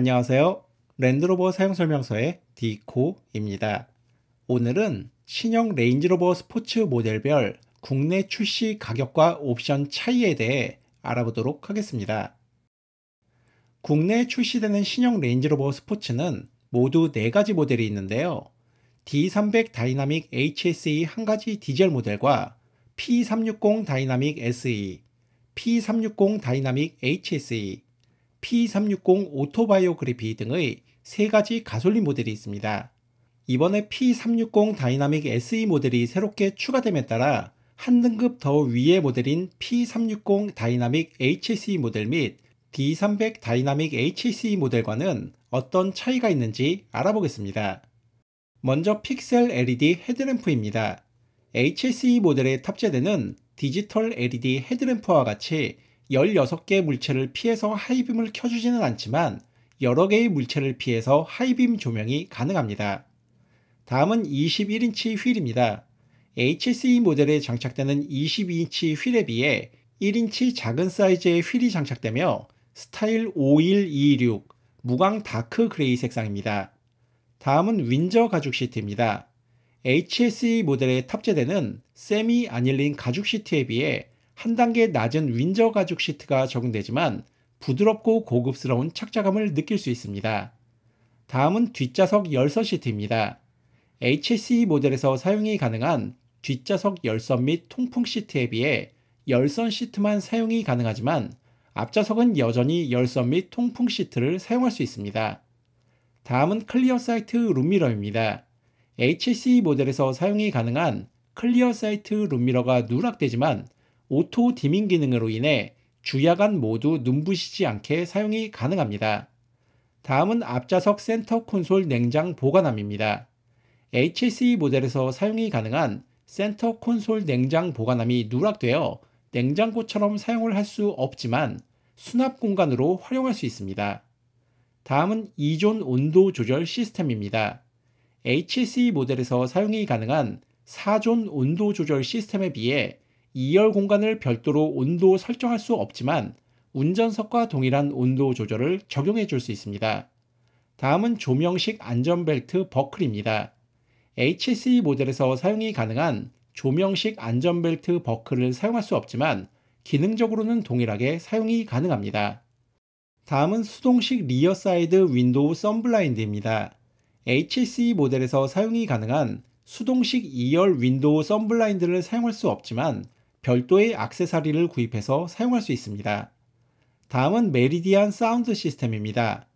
안녕하세요. 랜드로버 사용설명서의 디코입니다. 오늘은 신형 레인지로버 스포츠 모델별 국내 출시 가격과 옵션 차이에 대해 알아보도록 하겠습니다. 국내 출시되는 신형 레인지로버 스포츠는 모두 4가지 모델이 있는데요. D300 다이나믹 HSE 한가지 디젤 모델과 P360 다이나믹 SE, P360 다이나믹 HSE, P360 오토바이오그래피 등의 세 가지 가솔린 모델이 있습니다. 이번에 P360 다이나믹 SE 모델이 새롭게 추가됨에 따라 한 등급 더 위의 모델인 P360 다이나믹 HSE 모델 및 D300 다이나믹 HSE 모델과는 어떤 차이가 있는지 알아보겠습니다. 먼저 픽셀 LED 헤드램프입니다. HSE 모델에 탑재되는 디지털 LED 헤드램프와 같이 16개의 물체를 피해서 하이빔을 켜주지는 않지만 여러 개의 물체를 피해서 하이빔 조명이 가능합니다. 다음은 21인치 휠입니다. HSE 모델에 장착되는 22인치 휠에 비해 1인치 작은 사이즈의 휠이 장착되며 스타일 5126 무광 다크 그레이 색상입니다. 다음은 윈저 가죽 시트입니다. HSE 모델에 탑재되는 세미 아닐린 가죽 시트에 비해 한 단계 낮은 윈저 가죽 시트가 적용되지만 부드럽고 고급스러운 착자감을 느낄 수 있습니다. 다음은 뒷좌석 열선 시트입니다. HSE 모델에서 사용이 가능한 뒷좌석 열선 및 통풍 시트에 비해 열선 시트만 사용이 가능하지만 앞좌석은 여전히 열선 및 통풍 시트를 사용할 수 있습니다. 다음은 클리어 사이트 룸미러입니다. HSE 모델에서 사용이 가능한 클리어 사이트 룸미러가 누락되지만 오토 디밍 기능으로 인해 주야간 모두 눈부시지 않게 사용이 가능합니다. 다음은 앞좌석 센터 콘솔 냉장 보관함입니다. HSE 모델에서 사용이 가능한 센터 콘솔 냉장 보관함이 누락되어 냉장고처럼 사용을 할 수 없지만 수납 공간으로 활용할 수 있습니다. 다음은 이존 온도 조절 시스템입니다. HSE 모델에서 사용이 가능한 4존 온도 조절 시스템에 비해 2열 공간을 별도로 온도 설정할 수 없지만 운전석과 동일한 온도 조절을 적용해 줄 수 있습니다. 다음은 조명식 안전벨트 버클입니다. HSE 모델에서 사용이 가능한 조명식 안전벨트 버클을 사용할 수 없지만 기능적으로는 동일하게 사용이 가능합니다. 다음은 수동식 리어 사이드 윈도우 썬블라인드입니다. HSE 모델에서 사용이 가능한 수동식 2열 윈도우 썬블라인드를 사용할 수 없지만 별도의 악세사리를 구입해서 사용할 수 있습니다. 다음은 메리디안 사운드 시스템입니다.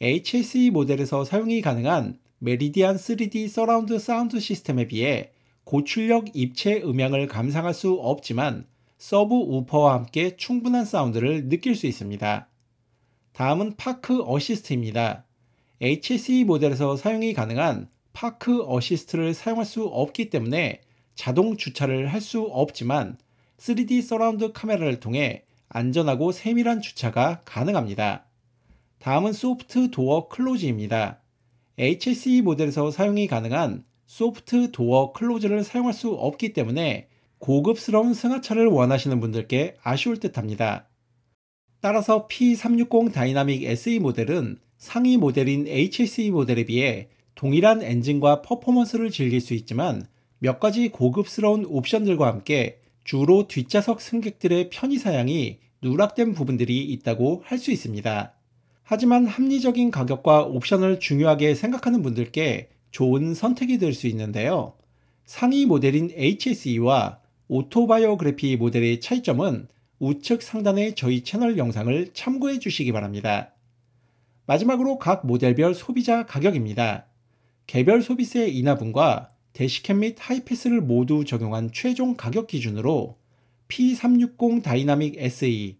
HSE 모델에서 사용이 가능한 메리디안 3D 서라운드 사운드 시스템에 비해 고출력 입체 음향을 감상할 수 없지만 서브 우퍼와 함께 충분한 사운드를 느낄 수 있습니다. 다음은 파크 어시스트입니다. HSE 모델에서 사용이 가능한 파크 어시스트를 사용할 수 없기 때문에 자동 주차를 할 수 없지만 3D 서라운드 카메라를 통해 안전하고 세밀한 주차가 가능합니다. 다음은 소프트 도어 클로즈입니다. HSE 모델에서 사용이 가능한 소프트 도어 클로즈를 사용할 수 없기 때문에 고급스러운 승하차를 원하시는 분들께 아쉬울 듯 합니다. 따라서 P360 다이나믹 SE 모델은 상위 모델인 HSE 모델에 비해 동일한 엔진과 퍼포먼스를 즐길 수 있지만 몇 가지 고급스러운 옵션들과 함께 주로 뒷좌석 승객들의 편의 사양이 누락된 부분들이 있다고 할 수 있습니다. 하지만 합리적인 가격과 옵션을 중요하게 생각하는 분들께 좋은 선택이 될 수 있는데요. 상위 모델인 HSE와 오토바이오그래피 모델의 차이점은 우측 상단의 저희 채널 영상을 참고해 주시기 바랍니다. 마지막으로 각 모델별 소비자 가격입니다. 개별 소비세 인하분과 대시캡 및 하이패스를 모두 적용한 최종 가격 기준으로 P360 다이나믹 SE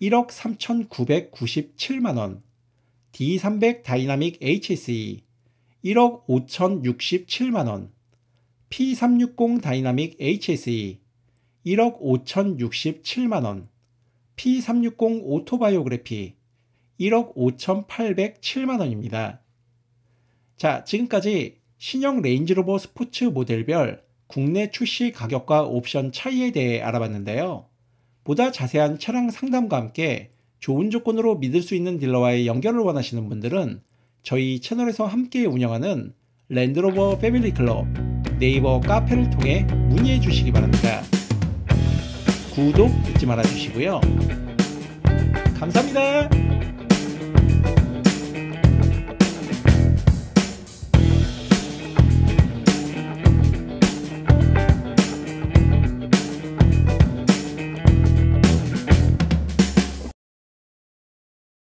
1억 3,997만원, D300 다이나믹 HSE 1억 5,067만원, P360 다이나믹 HSE 1억 5,067만원, P360 오토바이오그래피 1억 5,807만원입니다. 자, 지금까지 신형 레인지로버 스포츠 모델별 국내 출시 가격과 옵션 차이에 대해 알아봤는데요. 보다 자세한 차량 상담과 함께 좋은 조건으로 믿을 수 있는 딜러와의 연결을 원하시는 분들은 저희 채널에서 함께 운영하는 랜드로버 패밀리 클럽 네이버 카페를 통해 문의해 주시기 바랍니다. 구독 잊지 말아 주시고요. 감사합니다.